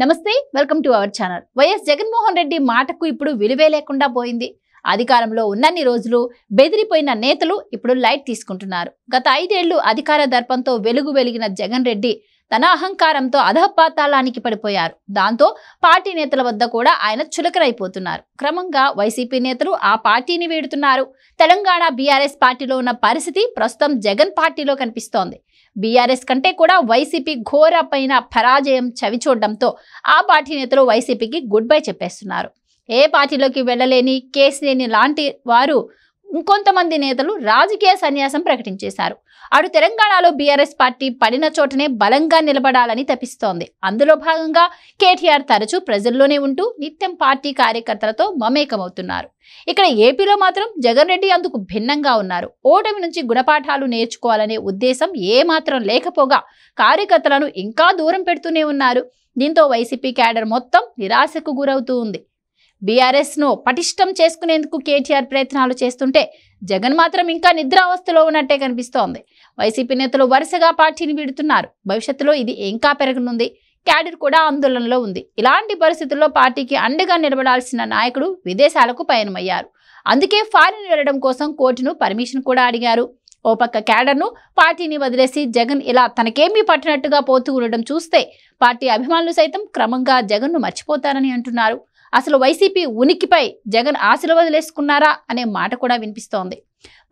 నమస్తే welcome to our channel YS Jaganmohan Reddy మాటకు ఇప్పుడు విలువే లేకుండా పోయింది అధికారంలో ఉన్నన్ని రోజులు బెదిరిపోయిన నేతలు ఇప్పుడు లైట్ తీసుకుంటున్నారు గత ఐదేళ్లు అధికార దర్పంతో వెలుగు వెలిగిన జగన్ రెడ్డి తన అహంకారంతో అధపాతాళానికి పడిపోయారు దాంతో పార్టీ నేతల వద్ద కూడా ఆయన చులకరైపోతున్నారు క్రమంగా వైసీపీ నేతలు ఆ పార్టీని వీడుతున్నారు తెలంగాణ బీఆర్ఎస్ పార్టీలో ఉన్న పరిస్థితి ప్రస్తుతం జగన్ పార్టీలో కనిపిస్తోంది బీఆర్ఎస్ కంటే కూడా వైసీపీ ఘోర పైన పరాజయం చవిచూడడంతో ఆ పార్టీ నేతలు వైసీపీకి గుడ్ బై చెప్పేస్తున్నారు ఏ పార్టీలోకి వెళ్ళలేని లేని లాంటి వారు ఇంకొంతమంది నేతలు రాజకీయ సన్యాసం ప్రకటించేశారు అటు తెలంగాణలో బీఆర్ఎస్ పార్టీ పడిన చోటనే బలంగా నిలబడాలని తప్పిస్తోంది అందులో భాగంగా కేటీఆర్ తరచూ ప్రజల్లోనే ఉంటూ నిత్యం పార్టీ కార్యకర్తలతో మమేకమవుతున్నారు ఇక్కడ ఏపీలో మాత్రం జగన్ రెడ్డి అందుకు భిన్నంగా ఉన్నారు ఓటమి నుంచి గుణపాఠాలు నేర్చుకోవాలనే ఉద్దేశం ఏమాత్రం లేకపోగా కార్యకర్తలను ఇంకా దూరం పెడుతూనే ఉన్నారు దీంతో వైసీపీ క్యాడర్ మొత్తం నిరాశకు గురవుతూ ఉంది బీఆర్ఎస్ను పటిష్టం చేసుకునేందుకు కేటీఆర్ ప్రయత్నాలు చేస్తుంటే జగన్ మాత్రం ఇంకా నిద్రావస్థలో ఉన్నట్టే కనిపిస్తోంది వైసీపీ నేతలు వరుసగా పార్టీని వీడుతున్నారు భవిష్యత్తులో ఇది ఇంకా పెరగనుంది క్యాడర్ కూడా ఆందోళనలో ఉంది ఇలాంటి పరిస్థితుల్లో పార్టీకి అండగా నిలబడాల్సిన నాయకుడు విదేశాలకు పయనమయ్యారు అందుకే ఫారిన్ వెళ్లడం కోసం కోర్టును పర్మిషన్ కూడా అడిగారు ఓ పక్క క్యాడర్ను పార్టీని వదిలేసి జగన్ ఇలా తనకేమీ పట్టినట్టుగా పోతూ ఉండడం చూస్తే పార్టీ అభిమానులు సైతం క్రమంగా జగన్ను మర్చిపోతారని అంటున్నారు అసలు వైసీపీ ఉనికిపై జగన్ ఆశలు వదిలేసుకున్నారా అనే మాట కూడా వినిపిస్తోంది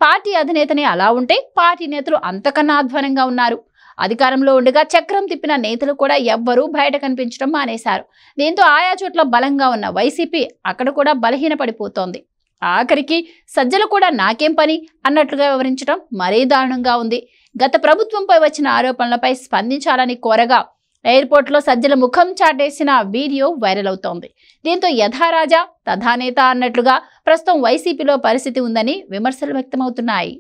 పార్టీ అధినేతనే అలా ఉంటే పార్టీ నేతలు అంతకన్నా అధ్వానంగా ఉన్నారు అధికారంలో ఉండగా చక్రం తిప్పిన నేతలు కూడా ఎవ్వరూ బయట కనిపించడం మానేశారు దీంతో ఆయా చోట్ల బలంగా ఉన్న వైసీపీ అక్కడ కూడా బలహీనపడిపోతోంది ఆఖరికి సజ్జలు కూడా నాకేం పని అన్నట్లుగా వివరించడం మరీ దారుణంగా ఉంది గత ప్రభుత్వంపై వచ్చిన ఆరోపణలపై స్పందించాలని కోరగా ఎయిర్పోర్ట్లో సజ్జల ముఖం చాటేసిన వీడియో వైరల్ అవుతోంది దీంతో యథారాజా తథానేత అన్నట్లుగా ప్రస్తుతం వైసీపీలో పరిస్థితి ఉందని విమర్శలు వ్యక్తమవుతున్నాయి